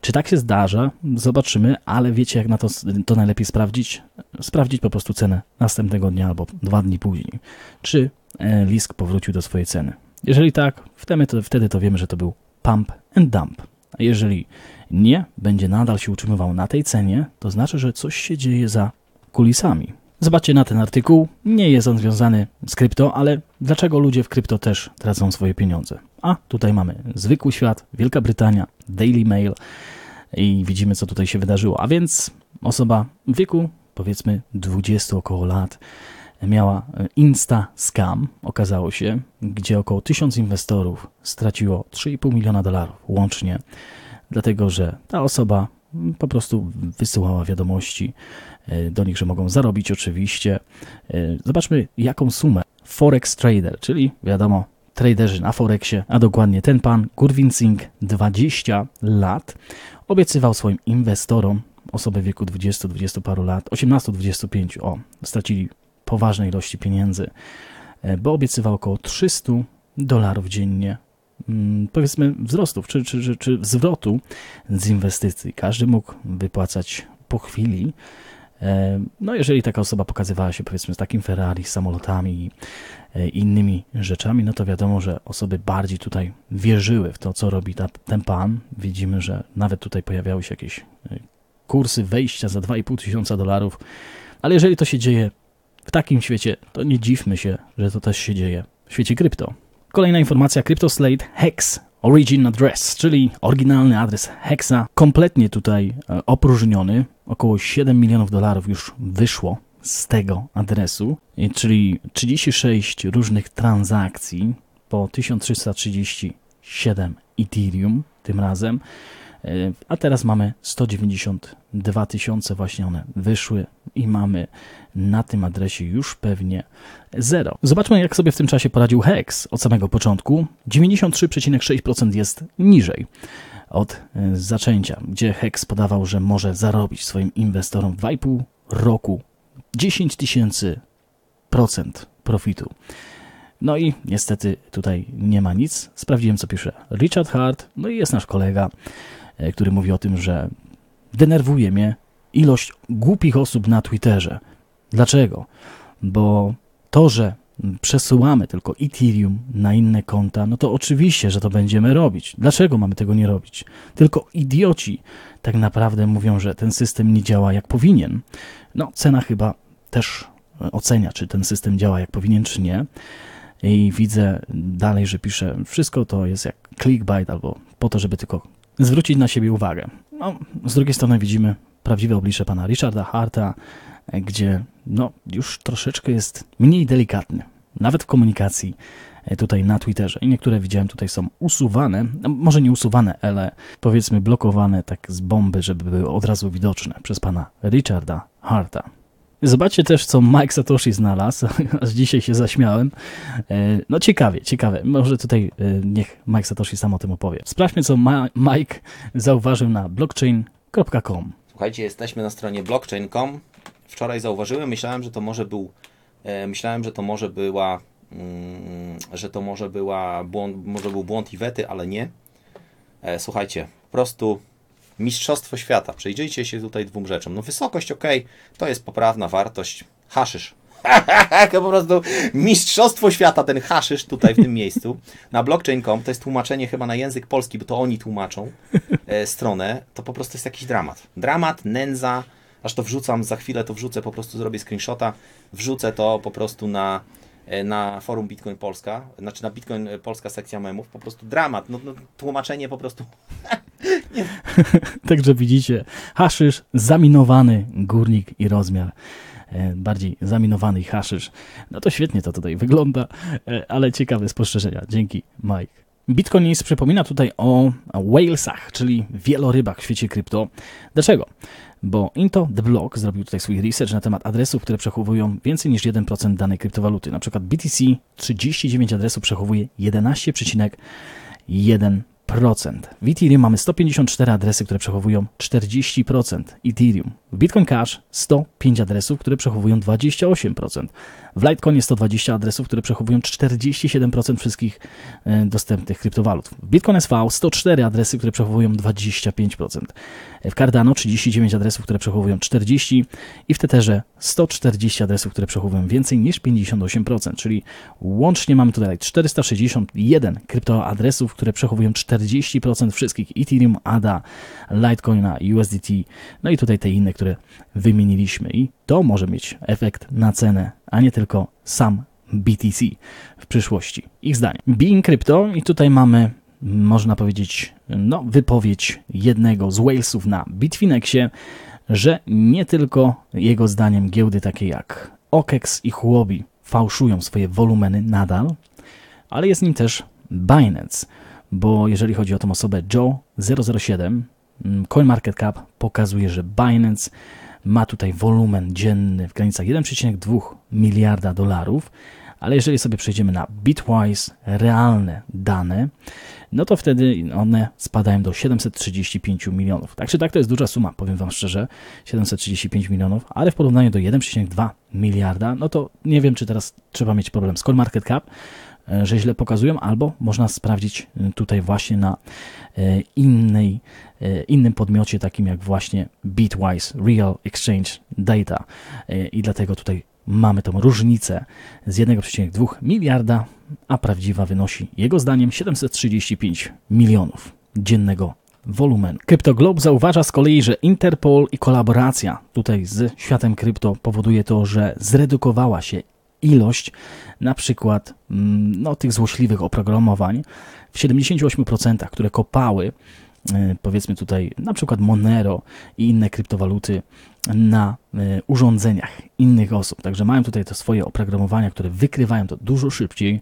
Speaker 1: Czy tak się zdarza? Zobaczymy, ale wiecie jak na to, to najlepiej sprawdzić? Sprawdzić po prostu cenę następnego dnia albo dwa dni później. Czy e, Lisk powrócił do swojej ceny? Jeżeli tak, wtedy to, wtedy to wiemy, że to był pump and dump. A jeżeli nie będzie nadal się utrzymywał na tej cenie, to znaczy, że coś się dzieje za kulisami. Zobaczcie na ten artykuł. Nie jest on związany z krypto, ale dlaczego ludzie w krypto też tracą swoje pieniądze? A tutaj mamy zwykły świat, Wielka Brytania, Daily Mail i widzimy, co tutaj się wydarzyło. A więc osoba w wieku powiedzmy 20 około lat miała e, Insta Scam, okazało się, gdzie około 1000 inwestorów straciło 3,5 miliona dolarów łącznie dlatego że ta osoba po prostu wysyłała wiadomości e, do nich, że mogą zarobić oczywiście. E, zobaczmy jaką sumę Forex Trader, czyli wiadomo traderzy na Forexie, a dokładnie ten pan Gurwin Singh 20 lat obiecywał swoim inwestorom osoby w wieku 20-20 paru lat, 18-25, o, stracili poważne ilości pieniędzy, e, bo obiecywał około 300 dolarów dziennie Mm, powiedzmy wzrostów czy, czy, czy, czy zwrotu z inwestycji. Każdy mógł wypłacać po chwili. E, no, jeżeli taka osoba pokazywała się powiedzmy z takim Ferrari, z samolotami i e, innymi rzeczami, no to wiadomo, że osoby bardziej tutaj wierzyły w to, co robi ta, ten pan. Widzimy, że nawet tutaj pojawiały się jakieś e, kursy wejścia za 2,5 tysiąca dolarów, ale jeżeli to się dzieje w takim świecie, to nie dziwmy się, że to też się dzieje w świecie krypto. Kolejna informacja, CryptoSlate Hex Origin Address, czyli oryginalny adres Hexa, kompletnie tutaj e, opróżniony. Około 7 milionów dolarów już wyszło z tego adresu, czyli 36 różnych transakcji po 1337 Ethereum tym razem. E, a teraz mamy 192 tysiące właśnie one wyszły i mamy na tym adresie już pewnie zero. Zobaczmy, jak sobie w tym czasie poradził Hex od samego początku. 93,6% jest niżej od y, zaczęcia, gdzie Hex podawał, że może zarobić swoim inwestorom w 2,5 roku 10 tysięcy procent profitu. No i niestety tutaj nie ma nic. Sprawdziłem, co pisze Richard Hart, no i jest nasz kolega, y, który mówi o tym, że denerwuje mnie ilość głupich osób na Twitterze. Dlaczego? Bo to, że przesyłamy tylko Ethereum na inne konta, no to oczywiście, że to będziemy robić. Dlaczego mamy tego nie robić? Tylko idioci tak naprawdę mówią, że ten system nie działa jak powinien. No, cena chyba też e, ocenia, czy ten system działa jak powinien, czy nie. I widzę dalej, że pisze, wszystko to jest jak clickbait albo po to, żeby tylko zwrócić na siebie uwagę. No, z drugiej strony widzimy prawdziwe oblicze pana Richarda Harta, E, gdzie no, już troszeczkę jest mniej delikatny, nawet w komunikacji e, tutaj na Twitterze. I niektóre widziałem tutaj są usuwane, no, może nie usuwane, ale powiedzmy blokowane tak z bomby, żeby były od razu widoczne przez pana Richarda Harta. Zobaczcie też, co Mike Satoshi znalazł, aż dzisiaj się zaśmiałem. E, no ciekawie, ciekawe. Może tutaj niech Mike Satoshi sam o tym opowie. Sprawdźmy, co Ma Mike zauważył na blockchain.com. Słuchajcie, jesteśmy na stronie blockchain.com wczoraj zauważyłem, myślałem, że to może był, e, myślałem, że to może była, mm, że to może była błąd, może był błąd Iwety, ale nie. E, słuchajcie, po prostu Mistrzostwo Świata. Przejrzyjcie się tutaj dwóm rzeczom. No wysokość, ok, to jest poprawna wartość. Haszysz. to po prostu Mistrzostwo Świata, ten haszysz tutaj w tym miejscu. Na blockchain.com to jest tłumaczenie chyba na język polski, bo to oni tłumaczą e, stronę. To po prostu jest jakiś dramat. Dramat, nędza, aż to wrzucam, za chwilę to wrzucę, po prostu zrobię screenshota, wrzucę to po prostu na, e, na forum Bitcoin Polska, znaczy na Bitcoin e, Polska sekcja memów, po prostu dramat, no, no tłumaczenie po prostu. Także widzicie, haszysz zaminowany, górnik i rozmiar e, bardziej zaminowany haszysz. No to świetnie to tutaj wygląda, ale ciekawe spostrzeżenia. Dzięki, Mike. Bitcoin News przypomina tutaj o whalesach, czyli wielorybach w świecie krypto. Dlaczego? bo Into the Block zrobił tutaj swój research na temat adresów, które przechowują więcej niż 1% danej kryptowaluty. Na przykład BTC 39 adresów przechowuje 11,1%. W Ethereum mamy 154 adresy, które przechowują 40% Ethereum. W Bitcoin Cash 105 adresów, które przechowują 28%. W Litecoin jest 120 adresów, które przechowują 47% wszystkich e, dostępnych kryptowalut. W Bitcoin SV 104 adresy, które przechowują 25%. W Cardano 39 adresów, które przechowują 40% i w Tetherze 140 adresów, które przechowują więcej niż 58%, czyli łącznie mamy tutaj 461 kryptoadresów, które przechowują 40% wszystkich Ethereum, ADA, Litecoina, USDT, no i tutaj te inne, które wymieniliśmy i to może mieć efekt na cenę a nie tylko sam BTC w przyszłości. Ich zdanie. Being Crypto i tutaj mamy można powiedzieć, no, wypowiedź jednego z Walesów na Bitfinexie, że nie tylko jego zdaniem giełdy takie jak OKEX i Huobi fałszują swoje wolumeny nadal, ale jest nim też Binance, bo jeżeli chodzi o tą osobę Joe 007, mm, CoinMarketCap pokazuje, że Binance ma tutaj wolumen dzienny w granicach 1,2 miliarda dolarów, ale jeżeli sobie przejdziemy na bitwise realne dane, no to wtedy one spadają do 735 milionów. Także tak to jest duża suma, powiem Wam szczerze, 735 milionów, ale w porównaniu do 1,2 miliarda, no to nie wiem, czy teraz trzeba mieć problem z cap, e, że źle pokazują, albo można sprawdzić y, tutaj właśnie na E, innej, e, innym podmiocie, takim jak właśnie Bitwise Real Exchange Data. E, I dlatego tutaj mamy tą różnicę z 1,2 miliarda, a prawdziwa wynosi jego zdaniem 735 milionów dziennego wolumenu. CryptoGlobe zauważa z kolei, że Interpol i kolaboracja tutaj z światem krypto powoduje to, że zredukowała się ilość na przykład mm, no, tych złośliwych oprogramowań w 78%, które kopały y, powiedzmy tutaj na przykład Monero i inne kryptowaluty na y, urządzeniach innych osób. Także mają tutaj te swoje oprogramowania, które wykrywają to dużo szybciej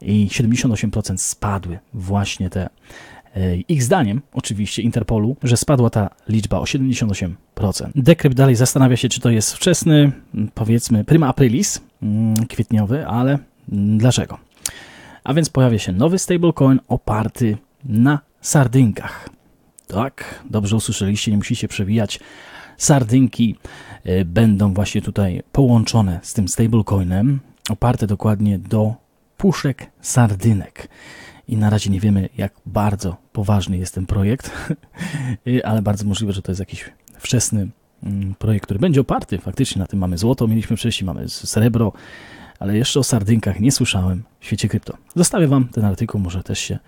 Speaker 1: i 78% spadły właśnie te y, ich zdaniem, oczywiście Interpolu, że spadła ta liczba o 78%. Decrypt dalej zastanawia się, czy to jest wczesny, powiedzmy, prima aprilis, Mm, kwietniowy, ale dlaczego? A więc pojawia się nowy stablecoin oparty na sardynkach. Tak, dobrze usłyszeliście, nie musicie przewijać. Sardynki e, będą właśnie tutaj połączone z tym stablecoinem, oparte dokładnie do puszek sardynek. I na razie nie wiemy, jak bardzo poważny jest ten projekt, e, ale bardzo możliwe, że to jest jakiś wczesny Mm, projekt, który będzie oparty faktycznie na tym. Mamy złoto, mieliśmy wcześniej, mamy srebro, ale jeszcze o sardynkach nie słyszałem w świecie krypto. Zostawię Wam ten artykuł, może też się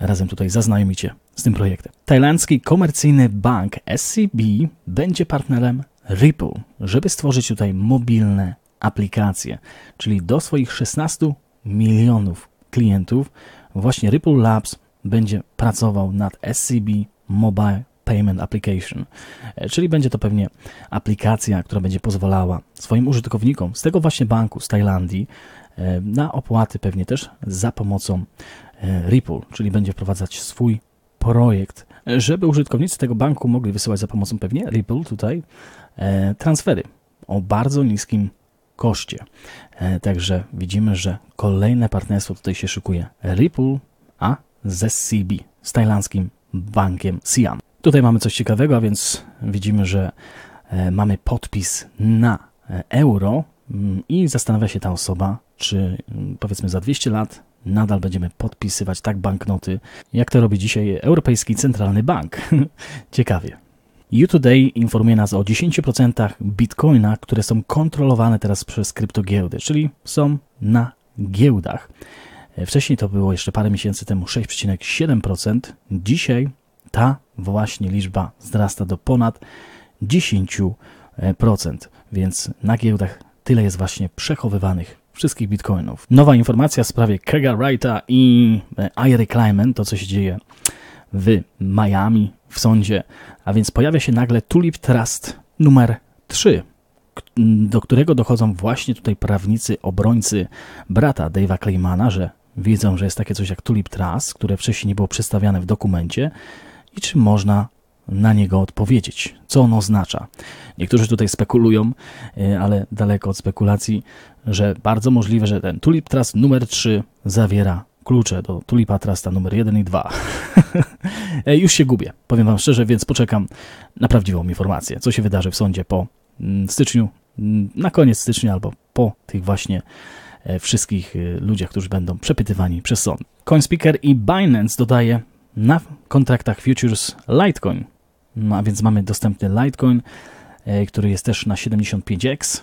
Speaker 1: razem tutaj zaznajomicie z tym projektem. Tajlandzki komercyjny bank SCB będzie partnerem Ripple, żeby stworzyć tutaj mobilne aplikacje, czyli do swoich 16 milionów klientów właśnie Ripple Labs będzie pracował nad SCB Mobile Payment Application, e, czyli będzie to pewnie aplikacja, która będzie pozwalała swoim użytkownikom z tego właśnie banku z Tajlandii e, na opłaty pewnie też za pomocą e, Ripple, czyli będzie wprowadzać swój projekt, żeby użytkownicy tego banku mogli wysyłać za pomocą pewnie Ripple tutaj transfery o bardzo niskim koszcie. Także widzimy, że kolejne partnerstwo tutaj się szykuje. Ripple, a ze CB, z tajlandzkim bankiem Siam. Tutaj mamy coś ciekawego, a więc widzimy, że e, mamy podpis na e, euro mm, i zastanawia się ta osoba, czy mm, powiedzmy za 200 lat nadal będziemy podpisywać tak banknoty, jak to robi dzisiaj Europejski Centralny Bank. Ciekawie. U-Today informuje nas o 10% bitcoina, które są kontrolowane teraz przez kryptogiełdy, czyli są na giełdach. E, wcześniej to było jeszcze parę miesięcy temu 6,7%, dzisiaj ta właśnie liczba wzrasta do ponad 10%, więc na giełdach tyle jest właśnie przechowywanych wszystkich bitcoinów. Nowa informacja w sprawie Kega Wrighta i e, Iry Kleiman, to co się dzieje w Miami w sądzie, a więc pojawia się nagle Tulip Trust numer 3, do którego dochodzą właśnie tutaj prawnicy, obrońcy brata Dave'a Kleimana, że widzą, że jest takie coś jak Tulip Trust, które wcześniej nie było przedstawiane w dokumencie, i czy można na niego odpowiedzieć, co ono oznacza. Niektórzy tutaj spekulują, e, ale daleko od spekulacji, że bardzo możliwe, że ten Tulip Trust numer 3 zawiera klucze do Tulipa Trusta numer 1 i 2. E, już się gubię, powiem Wam szczerze, więc poczekam na prawdziwą informację, co się wydarzy w sądzie po mm, styczniu, mm, na koniec stycznia albo po tych właśnie e, wszystkich ludziach, którzy będą przepytywani przez sąd. CoinSpeaker i Binance dodaje na kontraktach futures Litecoin. No, a więc mamy dostępny Litecoin, e, który jest też na 75x,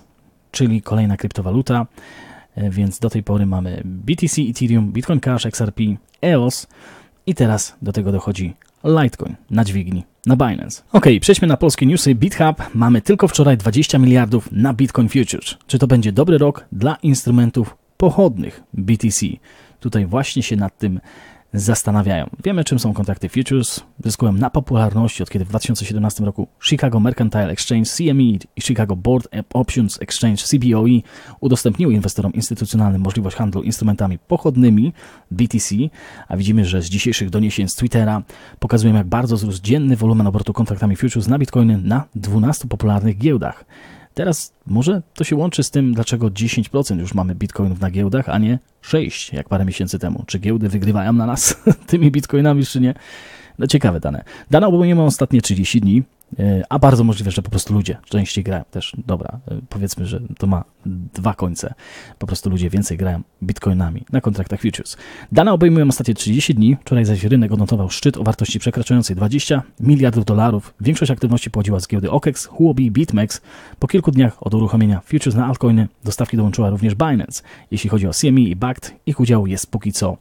Speaker 1: czyli kolejna kryptowaluta. E, więc do tej pory mamy BTC, Ethereum, Bitcoin Cash, XRP, EOS i teraz do tego dochodzi Litecoin na dźwigni na Binance. Ok, przejdźmy na polskie newsy. BitHub mamy tylko wczoraj 20 miliardów na Bitcoin Futures. Czy to będzie dobry rok dla instrumentów pochodnych BTC? Tutaj właśnie się nad tym zastanawiają. Wiemy, czym są kontrakty futures. Zyskują na popularności od kiedy w 2017 roku Chicago Mercantile Exchange CME i Chicago Board Options Exchange CBOE udostępniły inwestorom instytucjonalnym możliwość handlu instrumentami pochodnymi BTC, a widzimy, że z dzisiejszych doniesień z Twittera pokazują, jak bardzo wzrósł dzienny wolumen obrotu kontraktami futures na Bitcoiny na 12 popularnych giełdach. Teraz może to się łączy z tym, dlaczego 10% już mamy bitcoinów na giełdach, a nie 6 jak parę miesięcy temu. Czy giełdy wygrywają na nas tymi bitcoinami, czy nie? No ciekawe dane. Dane obejmujemy ostatnie 30 dni. E, a bardzo możliwe, że po prostu ludzie częściej grają też. Dobra, e, powiedzmy, że to ma dwa końce. Po prostu ludzie więcej grają bitcoinami na kontraktach futures. Dane obejmują ostatnie 30 dni. Wczoraj zaś rynek odnotował szczyt o wartości przekraczającej 20 miliardów dolarów. Większość aktywności pochodziła z giełdy OKEX, Huobi, BitMEX. Po kilku dniach od uruchomienia futures na altcoiny do stawki dołączyła również Binance. Jeśli chodzi o CME i BACT, ich udział jest póki co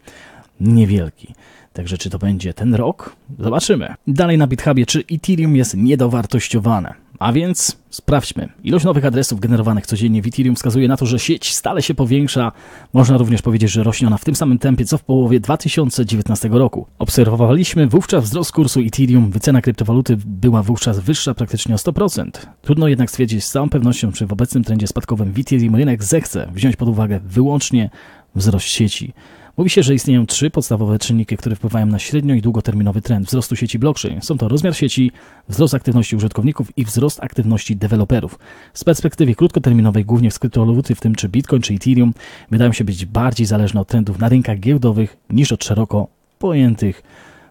Speaker 1: niewielki. Także czy to będzie ten rok? Zobaczymy. Dalej na BitHubie, czy Ethereum jest niedowartościowane. A więc sprawdźmy. Ilość nowych adresów generowanych codziennie w Ethereum wskazuje na to, że sieć stale się powiększa. Można również powiedzieć, że rośnie ona w tym samym tempie co w połowie 2019 roku. Obserwowaliśmy wówczas wzrost kursu Ethereum. Wycena kryptowaluty była wówczas wyższa praktycznie o 100%. Trudno jednak stwierdzić z całą pewnością, czy w obecnym trendzie spadkowym w Ethereum rynek zechce wziąć pod uwagę wyłącznie wzrost sieci. Mówi się, że istnieją trzy podstawowe czynniki, które wpływają na średnio i długoterminowy trend wzrostu sieci blockchain. Są to rozmiar sieci, wzrost aktywności użytkowników i wzrost aktywności deweloperów. Z perspektywy krótkoterminowej, głównie z kryptowaluty, w tym czy Bitcoin czy Ethereum, wydają się być bardziej zależne od trendów na rynkach giełdowych niż od szeroko pojętych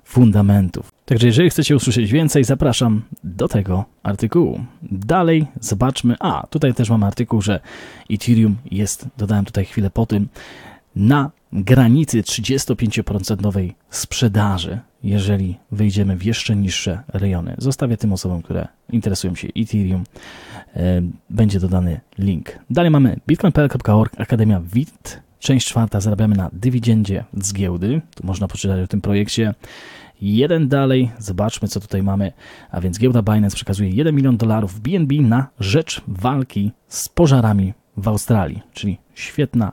Speaker 1: fundamentów. Także jeżeli chcecie usłyszeć więcej, zapraszam do tego artykułu. Dalej zobaczmy. A, tutaj też mam artykuł, że Ethereum jest, dodałem tutaj chwilę po tym, na granicy 35% sprzedaży, jeżeli wejdziemy w jeszcze niższe rejony. Zostawię tym osobom, które interesują się Ethereum. E, będzie dodany link. Dalej mamy bitcoin.org, Akademia WIT. Część czwarta zarabiamy na dywidendzie z giełdy. Tu można poczytać o tym projekcie. Jeden dalej, zobaczmy co tutaj mamy. A więc giełda Binance przekazuje 1 milion dolarów BNB na rzecz walki z pożarami w Australii, czyli świetna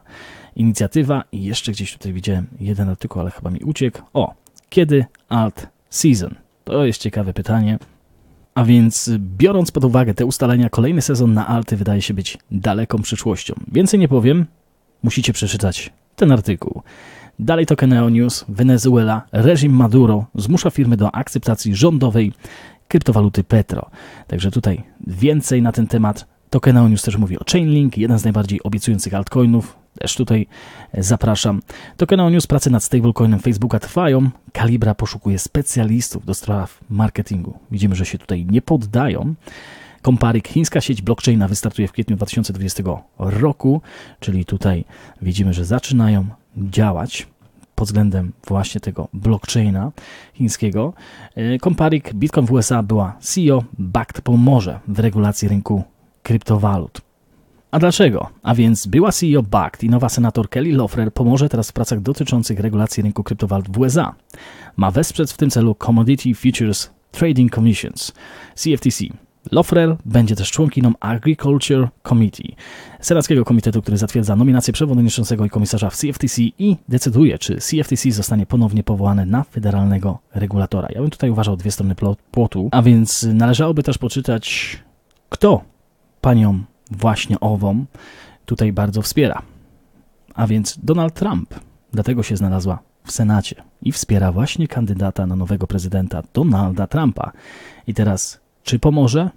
Speaker 1: inicjatywa i jeszcze gdzieś tutaj widziałem jeden artykuł, ale chyba mi uciekł. O, kiedy alt season? To jest ciekawe pytanie. A więc biorąc pod uwagę te ustalenia, kolejny sezon na alty wydaje się być daleką przyszłością. Więcej nie powiem, musicie przeczytać ten artykuł. Dalej to Keneo News, Wenezuela, reżim Maduro zmusza firmy do akceptacji rządowej kryptowaluty Petro. Także tutaj więcej na ten temat. Token News też mówi o Chainlink, jeden z najbardziej obiecujących altcoinów, też tutaj zapraszam. Do kanału News prace nad stablecoinem Facebooka trwają. Kalibra poszukuje specjalistów do spraw marketingu. Widzimy, że się tutaj nie poddają. Komparik, chińska sieć blockchaina wystartuje w kwietniu 2020 roku, czyli tutaj widzimy, że zaczynają działać pod względem właśnie tego blockchaina chińskiego. E, Komparik Bitcoin w USA była CEO, BACT pomoże w regulacji rynku kryptowalut. A dlaczego? A więc była CEO BACT i nowa senator Kelly Loeffler pomoże teraz w pracach dotyczących regulacji rynku kryptowalut w USA. Ma wesprzeć w tym celu Commodity Futures Trading Commissions, CFTC. Loeffler będzie też członkiną Agriculture Committee, senackiego komitetu, który zatwierdza nominację przewodniczącego i komisarza w CFTC i decyduje, czy CFTC zostanie ponownie powołane na federalnego regulatora. Ja bym tutaj uważał dwie strony płotu, a więc należałoby też poczytać, kto panią właśnie ową, tutaj bardzo wspiera. A więc Donald Trump dlatego się znalazła w Senacie i wspiera właśnie kandydata na nowego prezydenta Donalda Trumpa. I teraz, czy pomoże,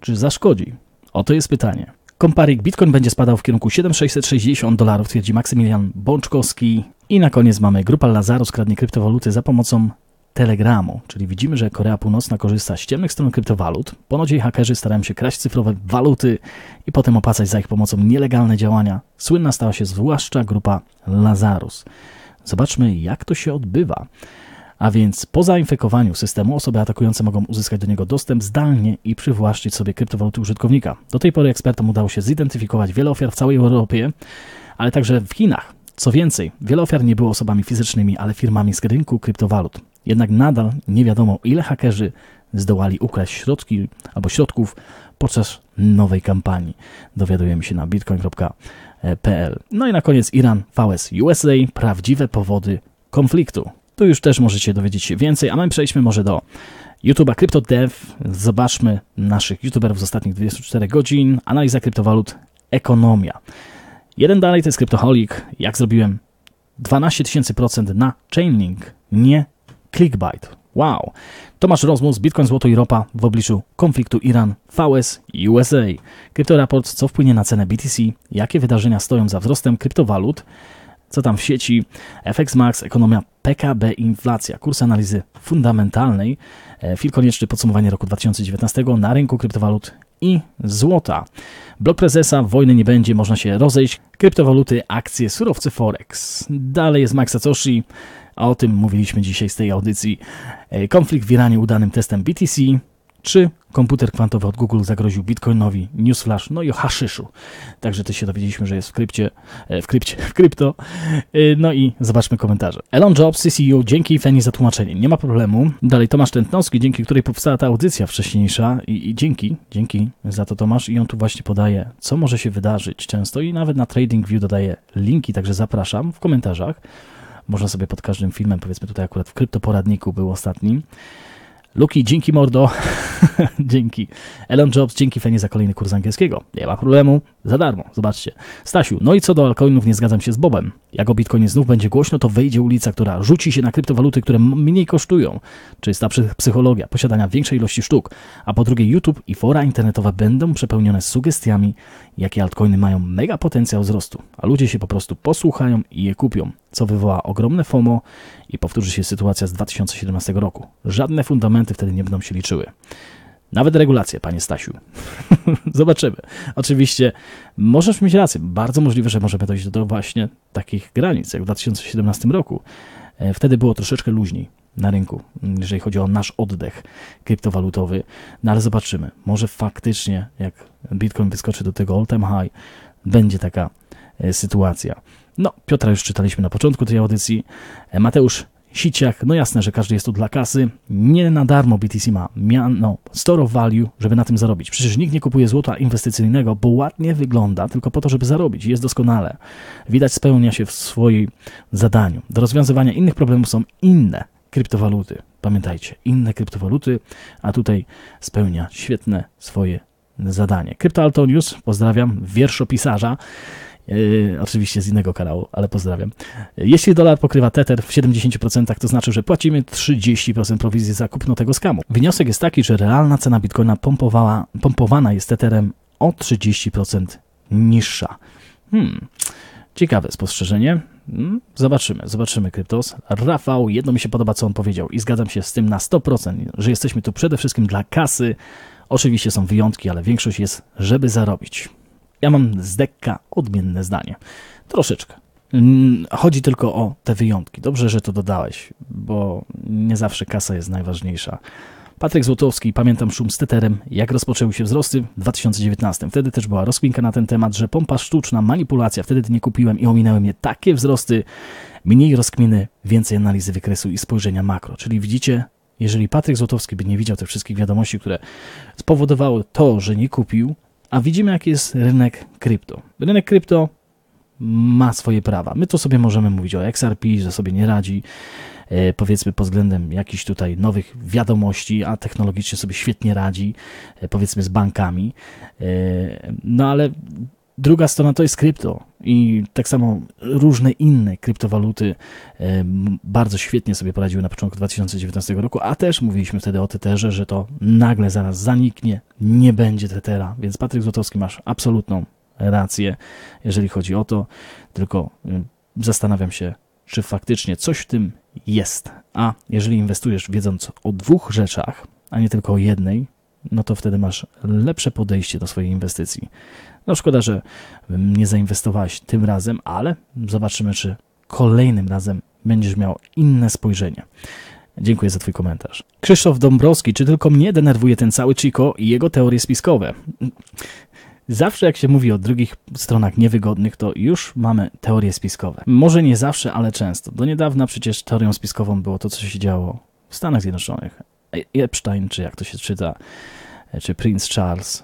Speaker 1: czy zaszkodzi? Oto jest pytanie. Komparik Bitcoin będzie spadał w kierunku 7660 dolarów, twierdzi Maksymilian Bączkowski. I na koniec mamy grupa Lazarus kradnie kryptowaluty za pomocą Telegramu, czyli widzimy, że Korea Północna korzysta z ciemnych stron kryptowalut. Ponoć jej hakerzy starają się kraść cyfrowe waluty i potem opłacać za ich pomocą nielegalne działania. Słynna stała się zwłaszcza grupa Lazarus. Zobaczmy, jak to się odbywa. A więc po zainfekowaniu systemu osoby atakujące mogą uzyskać do niego dostęp zdalnie i przywłaszczyć sobie kryptowaluty użytkownika. Do tej pory ekspertom udało się zidentyfikować wiele ofiar w całej Europie, ale także w Chinach. Co więcej, wiele ofiar nie było osobami fizycznymi, ale firmami z rynku kryptowalut. Jednak nadal nie wiadomo, ile hakerzy zdołali ukraść środki albo środków podczas nowej kampanii. Dowiadujemy się na bitcoin.pl. No i na koniec Iran VS USA. Prawdziwe powody konfliktu. Tu już też możecie dowiedzieć się więcej, a my przejdźmy może do YouTube'a CryptoDev. Zobaczmy naszych YouTuberów z ostatnich 24 godzin. Analiza kryptowalut, ekonomia. Jeden dalej to jest Kryptoholik. Jak zrobiłem 12 tysięcy procent na Chainlink. Nie clickbait. Wow. Tomasz Rozmus, Bitcoin, złoto i ropa w obliczu konfliktu Iran-VS-USA. Kryptoraport, co wpłynie na cenę BTC, jakie wydarzenia stoją za wzrostem kryptowalut, co tam w sieci, FX Max, ekonomia PKB, inflacja, kurs analizy fundamentalnej, e, fil konieczny podsumowanie roku 2019 na rynku kryptowalut i złota. Blok prezesa, wojny nie będzie, można się rozejść, kryptowaluty, akcje, surowce, forex. Dalej jest Max Satoshi, a o tym mówiliśmy dzisiaj z tej audycji. E, konflikt w Iranie udanym testem BTC, czy komputer kwantowy od Google zagroził Bitcoinowi, Newsflash, no i o haszyszu. Także też się dowiedzieliśmy, że jest w krypcie, e, w krypcie, w krypto. E, no i zobaczmy komentarze. Elon Jobs, CEO, dzięki Feni za tłumaczenie. Nie ma problemu. Dalej Tomasz Tętnowski, dzięki której powstała ta audycja wcześniejsza i, i dzięki, dzięki za to Tomasz i on tu właśnie podaje, co może się wydarzyć często i nawet na TradingView dodaje linki, także zapraszam w komentarzach. Można sobie pod każdym filmem, powiedzmy tutaj akurat w kryptoporadniku był ostatnim. Luki, dzięki mordo, dzięki. Elon Jobs, dzięki Fenie za kolejny kurs angielskiego. Nie ma problemu, za darmo, zobaczcie. Stasiu, no i co do altcoinów nie zgadzam się z Bobem. Jak o Bitcoinie znów będzie głośno, to wyjdzie ulica, która rzuci się na kryptowaluty, które mniej kosztują. Czysta psychologia posiadania większej ilości sztuk. A po drugie YouTube i fora internetowe będą przepełnione sugestiami, jakie altcoiny mają mega potencjał wzrostu, a ludzie się po prostu posłuchają i je kupią co wywoła ogromne FOMO i powtórzy się sytuacja z 2017 roku. Żadne fundamenty wtedy nie będą się liczyły. Nawet regulacje, panie Stasiu. Zobaczymy. Oczywiście możesz mieć rację. Bardzo możliwe, że możemy dojść do właśnie takich granic, jak w 2017 roku. E, wtedy było troszeczkę luźniej na rynku, jeżeli chodzi o nasz oddech kryptowalutowy. No ale zobaczymy. Może faktycznie, jak Bitcoin wyskoczy do tego all-time high, będzie taka e, sytuacja. No, Piotra już czytaliśmy na początku tej audycji. E, Mateusz Siciak, no jasne, że każdy jest tu dla kasy. Nie na darmo BTC ma miano store of value, żeby na tym zarobić. Przecież nikt nie kupuje złota inwestycyjnego, bo ładnie wygląda, tylko po to, żeby zarobić. Jest doskonale. Widać spełnia się w swoim zadaniu. Do rozwiązywania innych problemów są inne kryptowaluty. Pamiętajcie, inne kryptowaluty, a tutaj spełnia świetne swoje zadanie. Altonius. pozdrawiam, wierszopisarza. E, oczywiście z innego kanału, ale pozdrawiam. Jeśli dolar pokrywa Tether w 70%, to znaczy, że płacimy 30% prowizji za kupno tego skamu. Wniosek jest taki, że realna cena Bitcoina pompowała, pompowana jest Tetherem o 30% niższa. Hmm. Ciekawe spostrzeżenie. Hmm, zobaczymy, zobaczymy Kryptos. Rafał, jedno mi się podoba, co on powiedział i zgadzam się z tym na 100%, że jesteśmy tu przede wszystkim dla kasy. Oczywiście są wyjątki, ale większość jest, żeby zarobić. Ja mam z dekka odmienne zdanie. Troszeczkę. Chodzi tylko o te wyjątki. Dobrze, że to dodałeś, bo nie zawsze kasa jest najważniejsza. Patryk Złotowski, pamiętam szum z teterem, jak rozpoczęły się wzrosty w 2019. Wtedy też była rozkwinka na ten temat, że pompa sztuczna, manipulacja, wtedy nie kupiłem i ominęły mnie takie wzrosty. Mniej rozkminy, więcej analizy wykresu i spojrzenia makro. Czyli widzicie, jeżeli Patryk Złotowski by nie widział tych wszystkich wiadomości, które spowodowały to, że nie kupił, a widzimy, jaki jest rynek krypto. Rynek krypto ma swoje prawa. My tu sobie możemy mówić o XRP, że sobie nie radzi, e, powiedzmy pod względem jakichś tutaj nowych wiadomości, a technologicznie sobie świetnie radzi, e, powiedzmy z bankami. E, no ale Druga strona to jest krypto i tak samo różne inne kryptowaluty bardzo świetnie sobie poradziły na początku 2019 roku, a też mówiliśmy wtedy o Tetherze, że to nagle zaraz zaniknie, nie będzie Tethera, więc Patryk Złotowski masz absolutną rację, jeżeli chodzi o to, tylko zastanawiam się, czy faktycznie coś w tym jest. A jeżeli inwestujesz wiedząc o dwóch rzeczach, a nie tylko o jednej, no to wtedy masz lepsze podejście do swojej inwestycji. No szkoda, że nie zainwestowałeś tym razem, ale zobaczymy, czy kolejnym razem będziesz miał inne spojrzenie. Dziękuję za Twój komentarz. Krzysztof Dąbrowski, czy tylko mnie denerwuje ten cały Chico i jego teorie spiskowe? Zawsze jak się mówi o drugich stronach niewygodnych, to już mamy teorie spiskowe. Może nie zawsze, ale często. Do niedawna przecież teorią spiskową było to, co się działo w Stanach Zjednoczonych, Epstein, czy jak to się czyta, e, czy Prince Charles.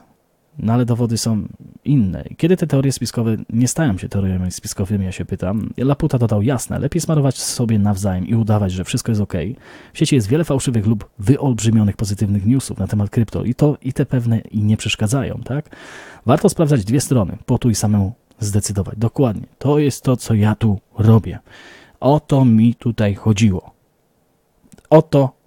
Speaker 1: No ale dowody są inne. Kiedy te teorie spiskowe nie stają się teoriami spiskowymi, ja się pytam. Laputa dodał jasne, lepiej smarować sobie nawzajem i udawać, że wszystko jest ok. W sieci jest wiele fałszywych lub wyolbrzymionych pozytywnych newsów na temat krypto i to i te pewne i nie przeszkadzają, tak? Warto sprawdzać dwie strony, po tu i samemu zdecydować. Dokładnie. To jest to, co ja tu robię. O to mi tutaj chodziło. O to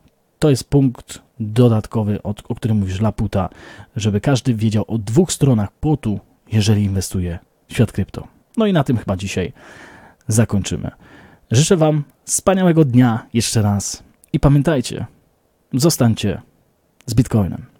Speaker 1: to jest punkt dodatkowy, o którym mówisz, Laputa, żeby każdy wiedział o dwóch stronach płotu, jeżeli inwestuje w świat krypto. No i na tym chyba dzisiaj zakończymy. Życzę Wam wspaniałego dnia jeszcze raz i pamiętajcie, zostańcie z Bitcoinem.